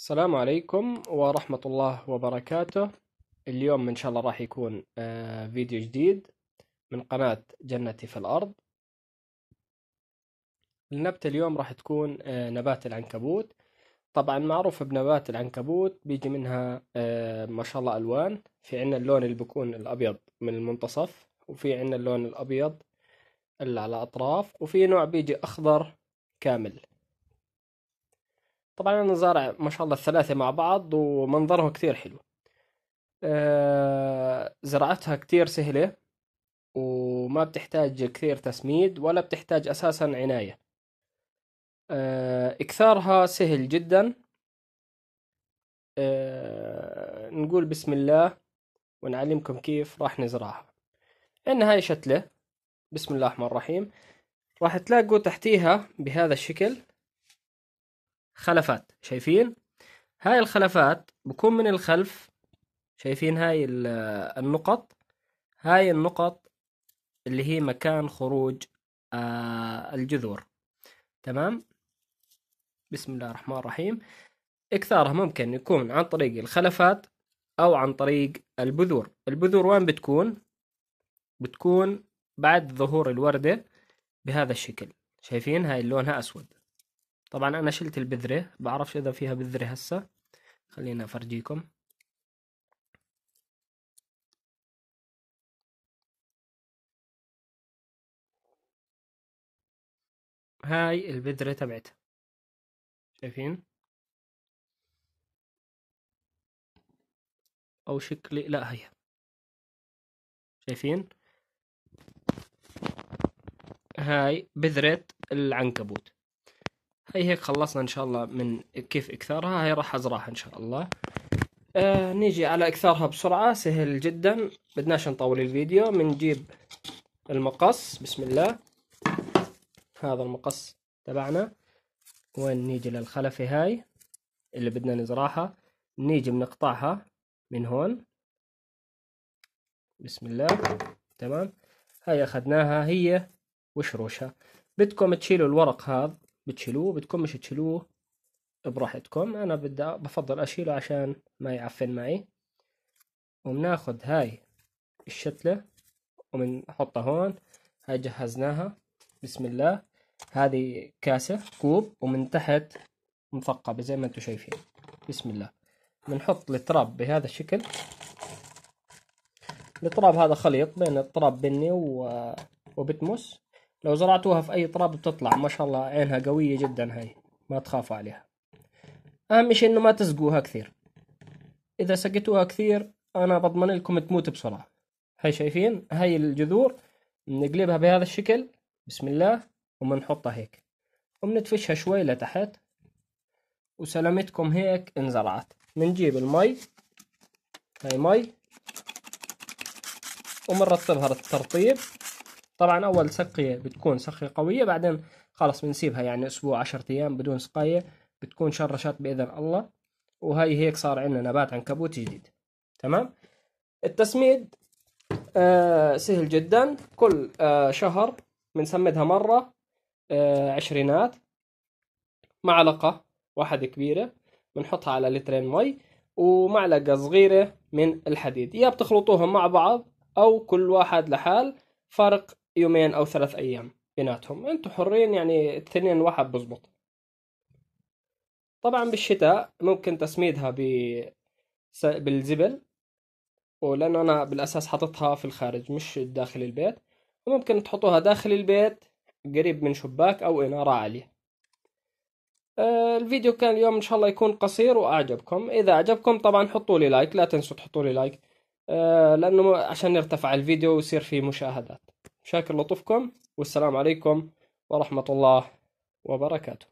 السلام عليكم ورحمة الله وبركاته اليوم إن شاء الله راح يكون آه، فيديو جديد من قناة جنتي في الأرض النبتة اليوم راح تكون آه، نبات العنكبوت طبعا معروف بنبات العنكبوت بيجي منها آه، ما شاء الله ألوان في عنا اللون اللي بيكون الأبيض من المنتصف وفي عنا اللون الأبيض اللي على أطراف وفي نوع بيجي أخضر كامل طبعا انا زارع ما شاء الله الثلاثه مع بعض ومنظرها كثير حلو آه زراعتها كثير سهله وما بتحتاج كثير تسميد ولا بتحتاج اساسا عنايه آه، اكثارها سهل جدا آه، نقول بسم الله ونعلمكم كيف راح نزرعها ان هاي شتله بسم الله الرحمن الرحيم راح تلاقوا تحتيها بهذا الشكل خلفات شايفين هاي الخلفات بكون من الخلف شايفين هاي النقط هاي النقط اللي هي مكان خروج آه، الجذور تمام بسم الله الرحمن الرحيم إكثارها ممكن يكون عن طريق الخلفات أو عن طريق البذور البذور وين بتكون؟ بتكون بعد ظهور الوردة بهذا الشكل شايفين هاي لونها أسود طبعا انا شلت البذرة بعرفش اذا فيها بذرة هسه خلينا افرجيكم هاي البذرة تبعتها شايفين او شكلي لا هي شايفين هاي بذرة العنكبوت هي هيك خلصنا ان شاء الله من كيف اكثارها هي راح ازرعها ان شاء الله آه نيجي على اكثارها بسرعة سهل جدا بدناش نطول الفيديو بنجيب المقص بسم الله هذا المقص تبعنا وين نيجي للخلفة هاي اللي بدنا نزرعها نيجي بنقطعها من هون بسم الله تمام هاي اخذناها هي وشروشها بدكم تشيلوا الورق هذا بتشيلوه بدكم مش تشيلوه براحتكم انا بدي بفضل اشيله عشان ما يعفن معي وبناخذ هاي الشتلة وبنحطها هون هاي جهزناها بسم الله هذه كاسة كوب ومن تحت مثقبة زي ما انتم شايفين بسم الله بنحط التراب بهذا الشكل التراب هذا خليط بين التراب بني و... وبتمس لو زرعتوها في أي تراب بتطلع ما شاء الله عينها قوية جدا هاي ما تخافوا عليها أهم شيء إنه ما تسقوها كثير إذا سقيتوها كثير أنا بضمن لكم تموت بسرعة هاي شايفين هاي الجذور بنقلبها بهذا الشكل بسم الله وبنحطها هيك وبنتفشها شوي لتحت وسلامتكم هيك انزرعت بنجيب المي هاي مي ومنرطبها للترطيب طبعا اول سقيه بتكون سقيه قويه بعدين خلص بنسيبها يعني اسبوع 10 ايام بدون سقايه بتكون شرشات باذن الله وهي هيك صار عندنا نبات عنكبوت جديد تمام التسميد آه سهل جدا كل آه شهر بنسمدها مرة آه عشرينات معلقة واحدة كبيرة بنحطها على لترين مي ومعلقة صغيرة من الحديد يا بتخلطوهم مع بعض أو كل واحد لحال فرق يومين او ثلاث ايام بيناتهم انتم حرين يعني الاثنين واحد بزبط طبعا بالشتاء ممكن تسميدها ب بالزبل ولانه انا بالاساس حاططها في الخارج مش داخل البيت وممكن تحطوها داخل البيت قريب من شباك او اناره عاليه آه، الفيديو كان اليوم ان شاء الله يكون قصير واعجبكم اذا اعجبكم طبعا حطوا لي لايك لا تنسوا تحطوا لي لايك آه، لانه عشان يرتفع الفيديو ويصير فيه مشاهدات شاكر لطفكم والسلام عليكم ورحمة الله وبركاته